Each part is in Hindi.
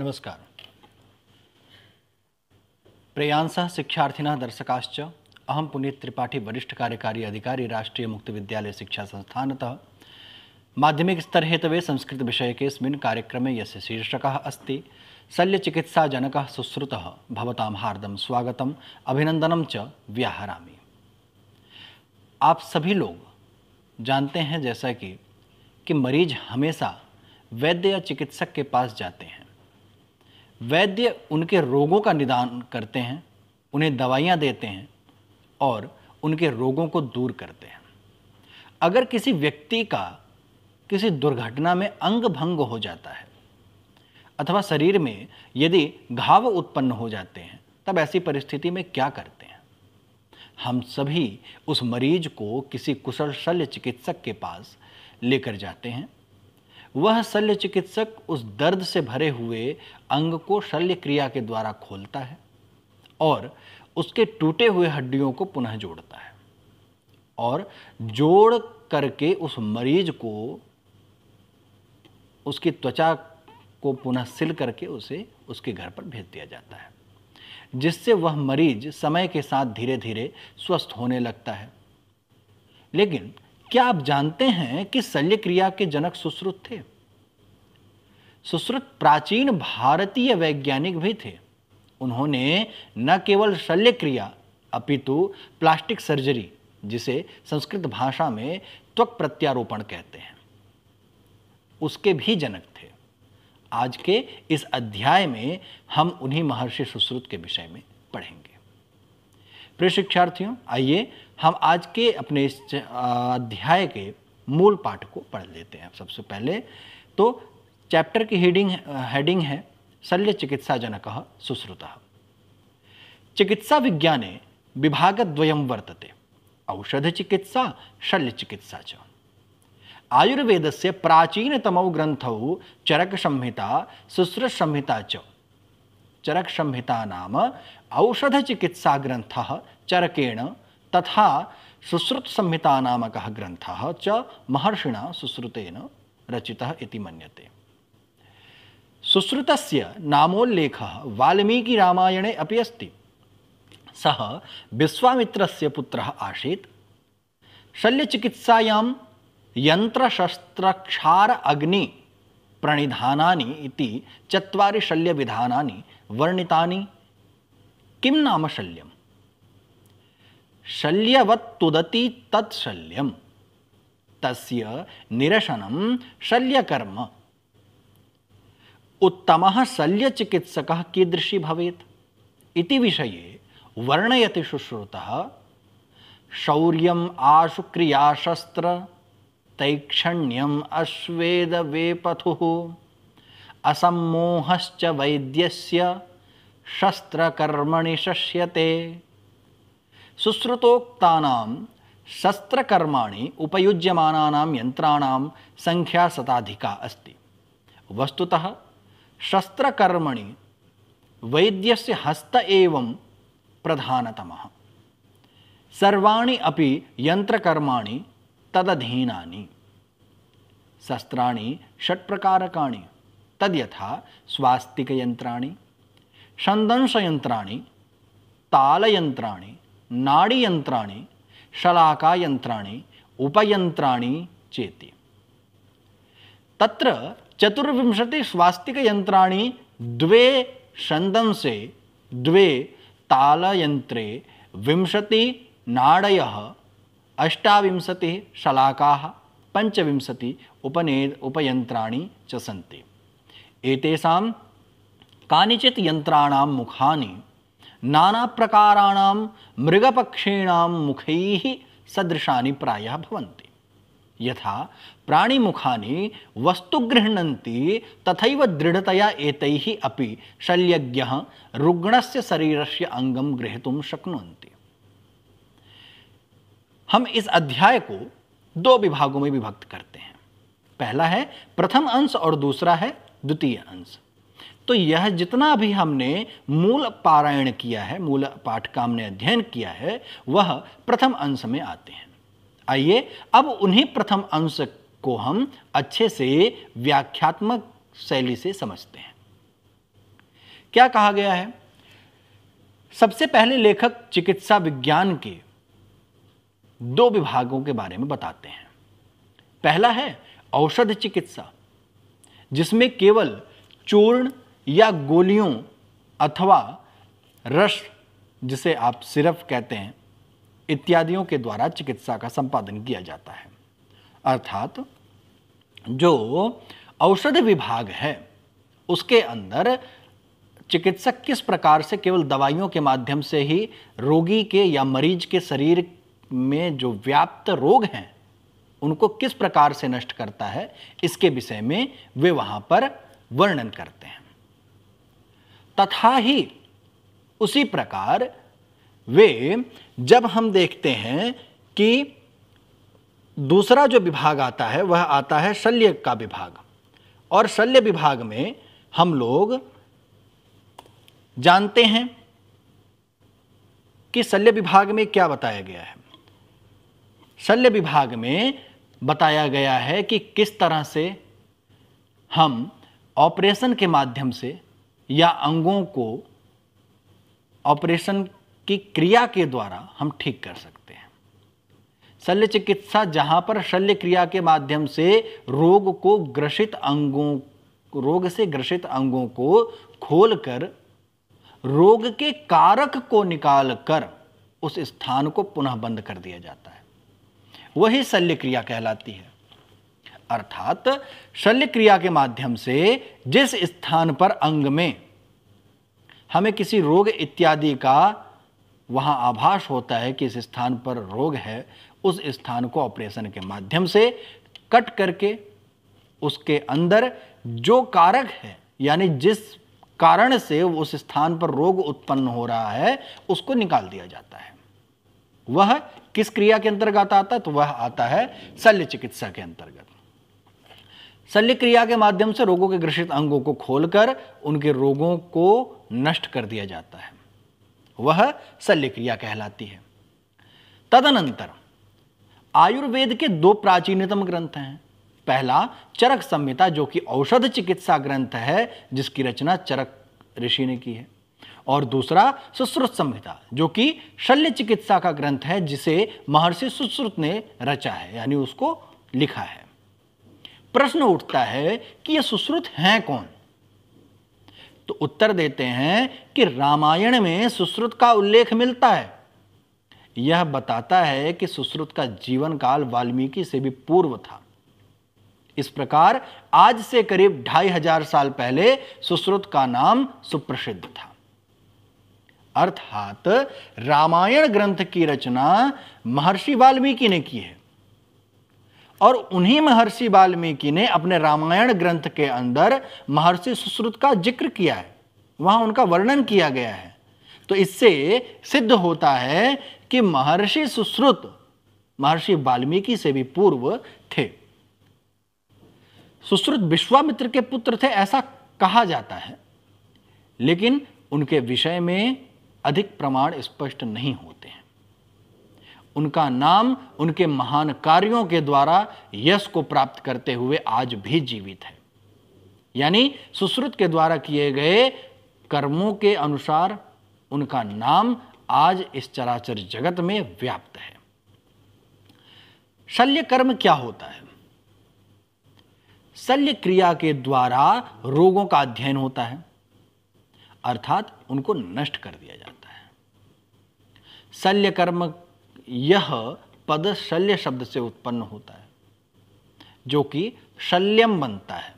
नमस्कार प्रेयांसा शिक्षार्थिन दर्शकाश्च अहम पुनीत त्रिपाठी वरिष्ठ कार्यकारी अधिकारी राष्ट्रीय मुक्त विद्यालय शिक्षा संस्थानतः माध्यमिक स्तर हेतवे संस्कृत विषय के कार्यक्रम यस्य शीर्षकः अस्ति शल्यचिकित्साजनकः सुश्रुता भवतां हार्दम स्वागतम अभिनंदनम च व्याहरामि आप सभी लोग जानते हैं जैसा कि कि मरीज हमेशा वैद्य या चिकित्सक के पास जाते हैं वैद्य उनके रोगों का निदान करते हैं उन्हें दवाइयाँ देते हैं और उनके रोगों को दूर करते हैं अगर किसी व्यक्ति का किसी दुर्घटना में अंग भंग हो जाता है अथवा शरीर में यदि घाव उत्पन्न हो जाते हैं तब ऐसी परिस्थिति में क्या करते हैं हम सभी उस मरीज को किसी कुशल शल्य चिकित्सक के पास लेकर जाते हैं वह शल्य चिकित्सक उस दर्द से भरे हुए अंग को शल्य क्रिया के द्वारा खोलता है और उसके टूटे हुए हड्डियों को पुनः जोड़ता है और जोड़ करके उस मरीज को उसकी त्वचा को पुनः सिल करके उसे उसके घर पर भेज दिया जाता है जिससे वह मरीज समय के साथ धीरे धीरे स्वस्थ होने लगता है लेकिन क्या आप जानते हैं कि शल्य क्रिया के जनक सुश्रुत थे सुश्रुत प्राचीन भारतीय वैज्ञानिक भी थे उन्होंने न केवल शल्य क्रिया अपितु प्लास्टिक सर्जरी जिसे संस्कृत भाषा में त्वक प्रत्यारोपण कहते हैं उसके भी जनक थे आज के इस अध्याय में हम उन्हीं महर्षि सुश्रुत के विषय में पढ़ेंगे प्रिय शिक्षार्थियों आइए हम आज के अपने इस अध्याय के मूल पाठ को पढ़ लेते हैं सबसे पहले तो चैप्टर की हेडिंग हेडिंग है शल्य चिकित्सा जनक सुश्रुत चिकित्सा विज्ञाने विभाग विभागद्वयं वर्तते शल्य चिकित्सा च आयुर्वेदस्य प्राचीनतमौ संहिता चरकसंहिता संहिता च चरक संहिता नाम औषध चिकित्सा ग्रंथ चरकेण तथा सुश्रुत संहिता नामक ग्रंथ च महर्षिणा सुश्रुतेन रचितः इति मन्यते सुश्रुतस्य नामोल्लेखः वाल्मीकिरामायणे अपि अस्ति सः विश्वामित्रस्य पुत्रः आसीत् शल्यचिकित्सायां यन्त्रशस्त्रक्षार अग्नि प्रणिधानानि इति शल्य शल्यविधानानि वर्णितानि किं नाम शल्यम शल्यवत्तुदति तत् शल्यम तस्य निरशनं शल्यकर्म उत्तम शल्यचिकित्सकः कीदृशी भवेत् इति विषये वर्णयति शुश्रुतः शौर्यम् आशु क्रियाशस्त्र तैक्षण्यम अश्वेद वेपथु असमोह वैद्य शस्त्रकर्मणि शस्यते सुश्रुतोक्तानां शस्त्रकर्माणि उपयुज्यमानानां यन्त्राणां संख्या शताधिका अस्ति वस्तुतः शस्त्रकर्मणि वैद्यस्य हस्त एवं प्रधानतमः सर्वाणि अपि यन्त्रकर्माणि तदधीना शस्त्रण षट षट्प्रकारकाणि तद्यथा स्वास्तिकयन्त्राणि षन्दंशयन्त्राणि तालयन्त्राणि नाडीयन्त्राणि शलाकायन्त्राणि उपयन्त्राणि चेति तत्र चतुर्विंशतिस्वास्तिकयन्त्राणि द्वे षन्दंसे द्वे तालयन्त्रे विंशतिनाडयः अष्टाविंशति शलाका पंचविंशति उपने उपयन्त्राणि च सन्ति एतेषां कानिचित् यन्त्राणां मुखानि नानाप्रकाराणां मृगपक्षीणां मुखैः सदृशानि प्रायः भवन्ति यथा प्राणिमुखानि वस्तु गृह्णन्ति तथैव दृढतया एतैः अपि शल्यज्ञः रुग्णस्य शरीरस्य अङ्गं गृहीतुं शक्नुवन्ति हम इस अध्याय को दो विभागों में विभक्त करते हैं पहला है प्रथम अंश और दूसरा है द्वितीय अंश तो यह जितना भी हमने मूल पारायण किया है मूल पाठ का हमने अध्ययन किया है वह प्रथम अंश में आते हैं आइए अब उन्हीं प्रथम अंश को हम अच्छे से व्याख्यात्मक शैली से समझते हैं क्या कहा गया है सबसे पहले लेखक चिकित्सा विज्ञान के दो विभागों के बारे में बताते हैं पहला है औषध चिकित्सा जिसमें केवल चूर्ण या गोलियों अथवा रस जिसे आप सिरप कहते हैं इत्यादियों के द्वारा चिकित्सा का संपादन किया जाता है अर्थात जो औषध विभाग है उसके अंदर चिकित्सक किस प्रकार से केवल दवाइयों के माध्यम से ही रोगी के या मरीज के शरीर में जो व्याप्त रोग हैं उनको किस प्रकार से नष्ट करता है इसके विषय में वे वहां पर वर्णन करते हैं तथा ही उसी प्रकार वे जब हम देखते हैं कि दूसरा जो विभाग आता है वह आता है शल्य का विभाग और शल्य विभाग में हम लोग जानते हैं कि शल्य विभाग में क्या बताया गया है शल्य विभाग में बताया गया है कि किस तरह से हम ऑपरेशन के माध्यम से या अंगों को ऑपरेशन की क्रिया के द्वारा हम ठीक कर सकते हैं शल्य चिकित्सा जहां पर शल्य क्रिया के माध्यम से रोग को ग्रसित अंगों रोग से ग्रसित अंगों को खोलकर रोग के कारक को निकालकर उस स्थान को पुनः बंद कर दिया जाता है वही शल्य क्रिया कहलाती है अर्थात शल्य क्रिया के माध्यम से जिस स्थान पर अंग में हमें किसी रोग इत्यादि का वहां आभास होता है कि इस स्थान पर रोग है उस स्थान को ऑपरेशन के माध्यम से कट करके उसके अंदर जो कारक है यानी जिस कारण से उस स्थान पर रोग उत्पन्न हो रहा है उसको निकाल दिया जाता है वह किस क्रिया के अंतर्गत आता है तो वह आता है शल्य चिकित्सा के अंतर्गत शल्य क्रिया के माध्यम से रोगों के ग्रसित अंगों को खोलकर उनके रोगों को नष्ट कर दिया जाता है वह शल्य क्रिया कहलाती है तदनंतर आयुर्वेद के दो प्राचीनतम ग्रंथ हैं पहला चरक संहिता जो कि औषध चिकित्सा ग्रंथ है जिसकी रचना चरक ऋषि ने की है और दूसरा सुश्रुत संहिता जो कि शल्य चिकित्सा का ग्रंथ है जिसे महर्षि सुश्रुत ने रचा है यानी उसको लिखा है प्रश्न उठता है कि ये सुश्रुत हैं कौन तो उत्तर देते हैं कि रामायण में सुश्रुत का उल्लेख मिलता है यह बताता है कि सुश्रुत का जीवन काल वाल्मीकि से भी पूर्व था इस प्रकार आज से करीब ढाई हजार साल पहले सुश्रुत का नाम सुप्रसिद्ध था अर्थात रामायण ग्रंथ की रचना महर्षि वाल्मीकि ने की है और उन्हीं महर्षि वाल्मीकि ने अपने रामायण ग्रंथ के अंदर महर्षि सुश्रुत का जिक्र किया है वहां उनका वर्णन किया गया है तो इससे सिद्ध होता है कि महर्षि सुश्रुत महर्षि वाल्मीकि से भी पूर्व थे सुश्रुत विश्वामित्र के पुत्र थे ऐसा कहा जाता है लेकिन उनके विषय में अधिक प्रमाण स्पष्ट नहीं होते हैं उनका नाम उनके महान कार्यों के द्वारा यश को प्राप्त करते हुए आज भी जीवित है यानी सुश्रुत के द्वारा किए गए कर्मों के अनुसार उनका नाम आज इस चराचर जगत में व्याप्त है शल्य कर्म क्या होता है शल्य क्रिया के द्वारा रोगों का अध्ययन होता है अर्थात उनको नष्ट कर दिया जाता है शल्य कर्म यह पद शल्य शब्द से उत्पन्न होता है जो कि शल्यम बनता है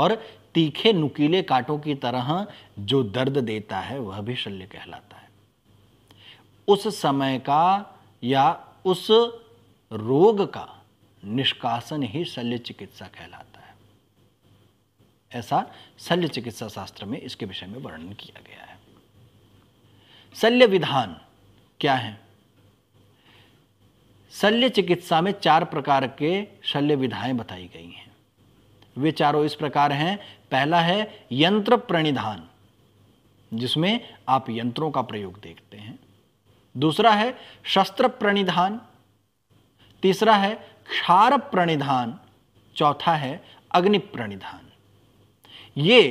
और तीखे नुकीले कांटों की तरह जो दर्द देता है वह भी शल्य कहलाता है उस समय का या उस रोग का निष्कासन ही शल्य चिकित्सा कहलाता है ऐसा शल्य चिकित्सा शास्त्र में इसके विषय में वर्णन किया गया है शल्य विधान क्या है शल्य चिकित्सा में चार प्रकार के शल्य विधाएं बताई गई हैं वे चारों इस प्रकार हैं पहला है यंत्र प्रणिधान जिसमें आप यंत्रों का प्रयोग देखते हैं दूसरा है शस्त्र प्रणिधान तीसरा है क्षार प्रणिधान चौथा है अग्नि प्रणिधान ये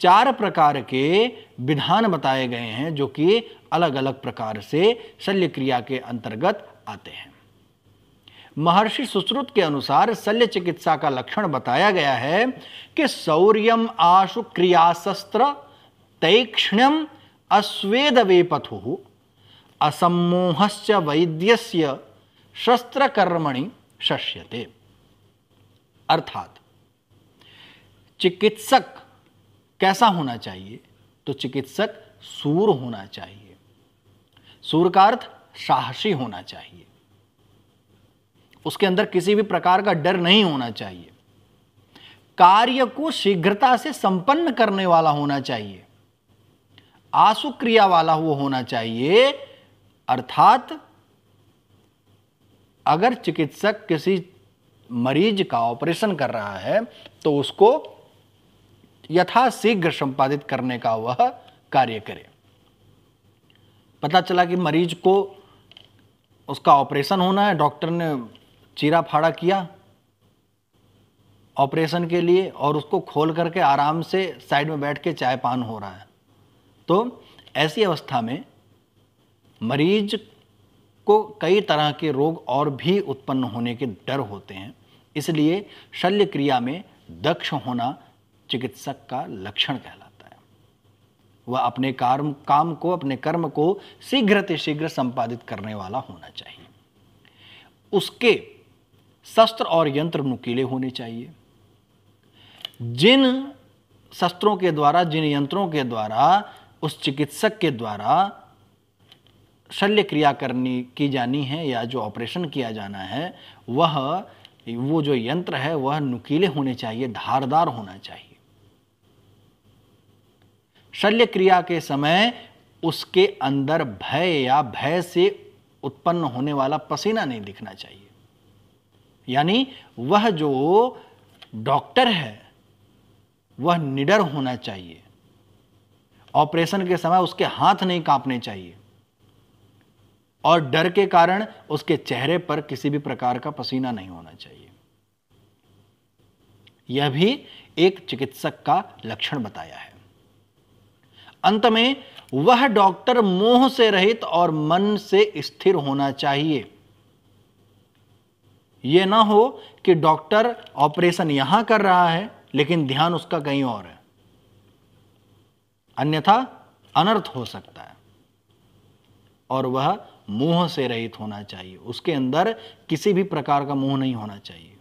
चार प्रकार के विधान बताए गए हैं जो कि अलग अलग प्रकार से शल्य क्रिया के अंतर्गत आते हैं महर्षि सुश्रुत के अनुसार शल्य चिकित्सा का लक्षण बताया गया है कि सौर्यम आशु क्रियाशस्त्र तैक्षण्यम अश्वेद असमोह वैद्य शस्त्र कर्मणि शस्यते अर्थात चिकित्सक कैसा होना चाहिए तो चिकित्सक सूर होना चाहिए सूर का अर्थ साहसी होना चाहिए उसके अंदर किसी भी प्रकार का डर नहीं होना चाहिए कार्य को शीघ्रता से संपन्न करने वाला होना चाहिए आसु क्रिया वाला वो होना चाहिए अर्थात अगर चिकित्सक किसी मरीज का ऑपरेशन कर रहा है तो उसको यथाशीघ्र संपादित करने का वह कार्य करे पता चला कि मरीज को उसका ऑपरेशन होना है डॉक्टर ने चीरा फाड़ा किया ऑपरेशन के लिए और उसको खोल करके आराम से साइड में बैठ के चाय पान हो रहा है तो ऐसी अवस्था में मरीज को कई तरह के रोग और भी उत्पन्न होने के डर होते हैं इसलिए शल्य क्रिया में दक्ष होना चिकित्सक का लक्षण कहलाता है वह अपने कार्म काम को अपने कर्म को शीघ्र शीघ्र संपादित करने वाला होना चाहिए उसके शस्त्र और यंत्र नुकीले होने चाहिए जिन शस्त्रों के द्वारा जिन यंत्रों के द्वारा उस चिकित्सक के द्वारा शल्य क्रिया करनी की जानी है या जो ऑपरेशन किया जाना है वह वो जो यंत्र है वह नुकीले होने चाहिए धारदार होना चाहिए शल्य क्रिया के समय उसके अंदर भय या भय से उत्पन्न होने वाला पसीना नहीं दिखना चाहिए यानी वह जो डॉक्टर है वह निडर होना चाहिए ऑपरेशन के समय उसके हाथ नहीं कांपने चाहिए और डर के कारण उसके चेहरे पर किसी भी प्रकार का पसीना नहीं होना चाहिए यह भी एक चिकित्सक का लक्षण बताया है अंत में वह डॉक्टर मोह से रहित और मन से स्थिर होना चाहिए यह ना हो कि डॉक्टर ऑपरेशन यहां कर रहा है लेकिन ध्यान उसका कहीं और है अन्यथा अनर्थ हो सकता है और वह मोह से रहित होना चाहिए उसके अंदर किसी भी प्रकार का मोह नहीं होना चाहिए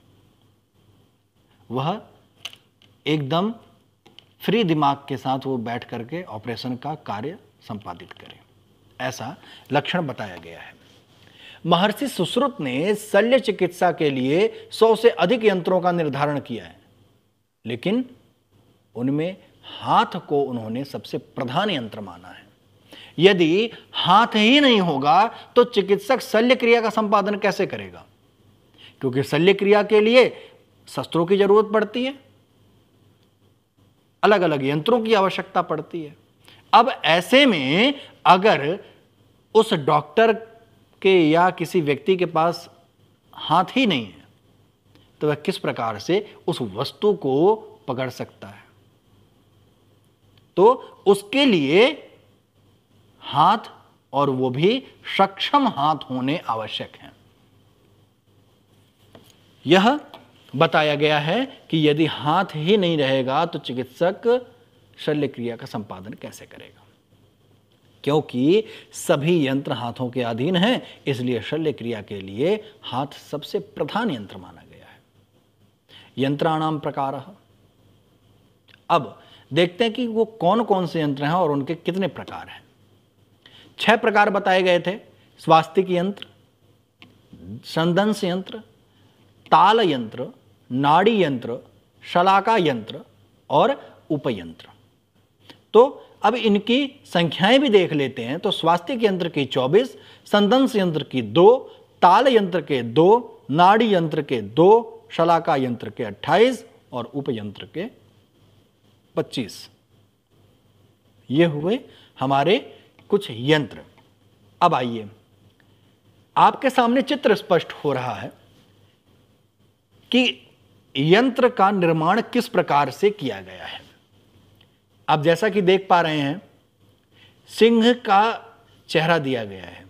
वह एकदम फ्री दिमाग के साथ वो बैठ करके ऑपरेशन का कार्य संपादित करें ऐसा लक्षण बताया गया है महर्षि सुश्रुत ने शल्य चिकित्सा के लिए सौ से अधिक यंत्रों का निर्धारण किया है लेकिन उनमें हाथ को उन्होंने सबसे प्रधान यंत्र माना है यदि हाथ ही नहीं होगा तो चिकित्सक शल्य क्रिया का संपादन कैसे करेगा क्योंकि शल्य क्रिया के लिए शस्त्रों की जरूरत पड़ती है अलग अलग यंत्रों की आवश्यकता पड़ती है अब ऐसे में अगर उस डॉक्टर के या किसी व्यक्ति के पास हाथ ही नहीं है तो वह किस प्रकार से उस वस्तु को पकड़ सकता है तो उसके लिए हाथ और वो भी सक्षम हाथ होने आवश्यक हैं यह बताया गया है कि यदि हाथ ही नहीं रहेगा तो चिकित्सक शल्य क्रिया का संपादन कैसे करेगा क्योंकि सभी यंत्र हाथों के अधीन हैं इसलिए शल्य क्रिया के लिए हाथ सबसे प्रधान यंत्र माना गया है यंत्राणाम प्रकार अब देखते हैं कि वो कौन कौन से यंत्र हैं और उनके कितने प्रकार हैं छह प्रकार बताए गए थे स्वास्थ्य यंत्र संदंश यंत्र ताल यंत्र नाड़ी यंत्र शलाका यंत्र और उपयंत्र तो अब इनकी संख्याएं भी देख लेते हैं तो स्वास्थ्य यंत्र की 24, संदंश यंत्र की दो ताल यंत्र के दो नाड़ी यंत्र के दो शलाका यंत्र के 28 और उपयंत्र के 25 ये हुए हमारे कुछ यंत्र अब आइए आपके सामने चित्र स्पष्ट हो रहा है कि यंत्र का निर्माण किस प्रकार से किया गया है आप जैसा कि देख पा रहे हैं सिंह का चेहरा दिया गया है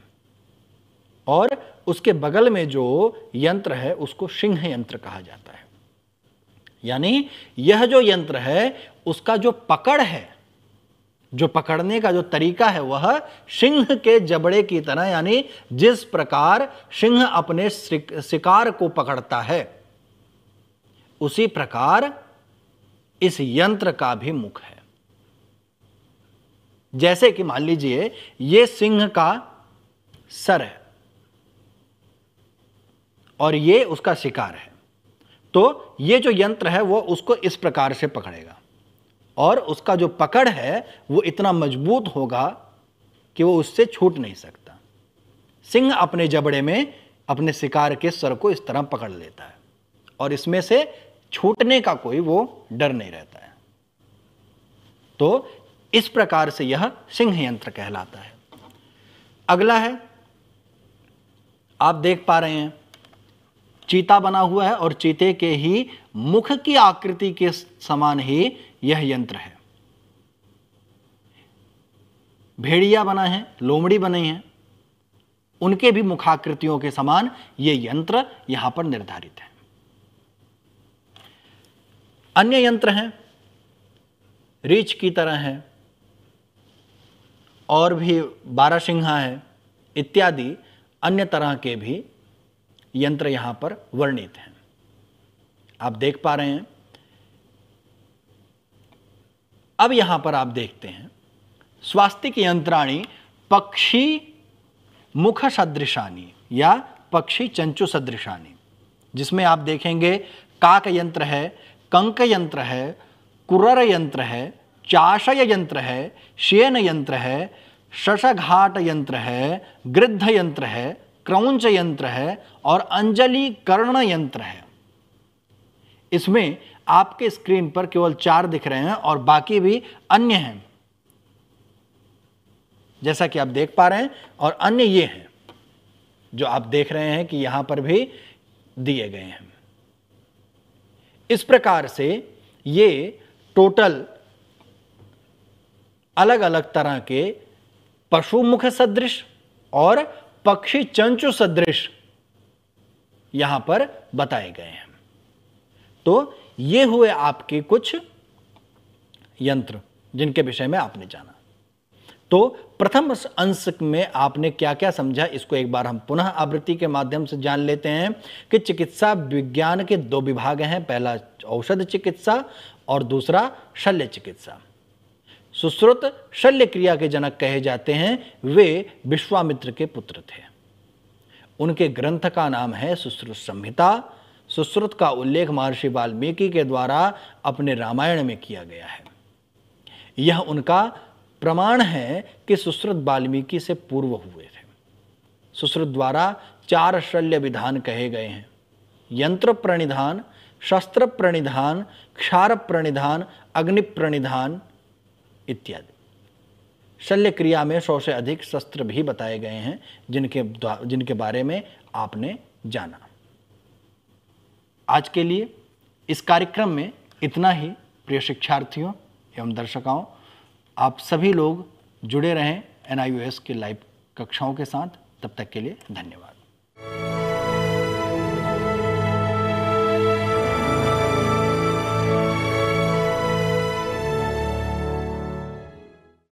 और उसके बगल में जो यंत्र है उसको सिंह यंत्र कहा जाता है यानी यह जो यंत्र है उसका जो पकड़ है जो पकड़ने का जो तरीका है वह सिंह के जबड़े की तरह यानी जिस प्रकार सिंह अपने शिकार को पकड़ता है उसी प्रकार इस यंत्र का भी मुख है जैसे कि मान लीजिए यह सिंह का सर है और यह उसका शिकार है तो यह जो यंत्र है वह उसको इस प्रकार से पकड़ेगा और उसका जो पकड़ है वो इतना मजबूत होगा कि वो उससे छूट नहीं सकता सिंह अपने जबड़े में अपने शिकार के सर को इस तरह पकड़ लेता है और इसमें से छूटने का कोई वो डर नहीं रहता है तो इस प्रकार से यह सिंह यंत्र कहलाता है अगला है आप देख पा रहे हैं चीता बना हुआ है और चीते के ही मुख की आकृति के समान ही यह यंत्र है भेड़िया बना है लोमड़ी बनी है उनके भी मुखाकृतियों के समान यह यंत्र यहां पर निर्धारित है अन्य यंत्र हैं रीच की तरह हैं और भी सिंहा है इत्यादि अन्य तरह के भी यंत्र यहाँ पर वर्णित हैं आप देख पा रहे हैं अब यहाँ पर आप देखते हैं स्वास्तिक यंत्राणी पक्षी मुख सदृशानी या पक्षी चंचु सदृशानी जिसमें आप देखेंगे काक यंत्र है कंक यंत्र है कुरर यंत्र है चाशय यंत्र है शेन यंत्र है शशघाट यंत्र है गृद्ध यंत्र है क्रौंच यंत्र है और अंजलि कर्ण यंत्र है इसमें आपके स्क्रीन पर केवल चार दिख रहे हैं और बाकी भी अन्य हैं जैसा कि आप देख पा रहे हैं और अन्य ये हैं जो आप देख रहे हैं कि यहां पर भी दिए गए हैं इस प्रकार से ये टोटल अलग अलग तरह के पशु मुख सदृश और पक्षी चंचु सदृश यहां पर बताए गए हैं तो ये हुए आपके कुछ यंत्र जिनके विषय में आपने जाना तो प्रथम अंश में आपने क्या क्या समझा इसको एक बार हम पुनः आवृत्ति के माध्यम से जान लेते हैं कि चिकित्सा विज्ञान के दो विभाग हैं पहला औषध चिकित्सा और दूसरा शल्य चिकित्सा सुश्रुत शल्य क्रिया के जनक कहे जाते हैं वे विश्वामित्र के पुत्र थे उनके ग्रंथ का नाम है सुश्रुत संहिता सुश्रुत का उल्लेख महर्षि वाल्मीकि के द्वारा अपने रामायण में किया गया है यह उनका प्रमाण है कि सुश्रुत वाल्मीकि से पूर्व हुए थे सुश्रुत द्वारा चार शल्य विधान कहे गए हैं यंत्र प्रणिधान शस्त्र प्रणिधान क्षार प्रणिधान अग्नि प्रणिधान इत्यादि शल्य क्रिया में सौ से अधिक शस्त्र भी बताए गए हैं जिनके जिनके बारे में आपने जाना आज के लिए इस कार्यक्रम में इतना ही प्रिय शिक्षार्थियों एवं दर्शकों आप सभी लोग जुड़े रहें एन के लाइव कक्षाओं के साथ तब तक के लिए धन्यवाद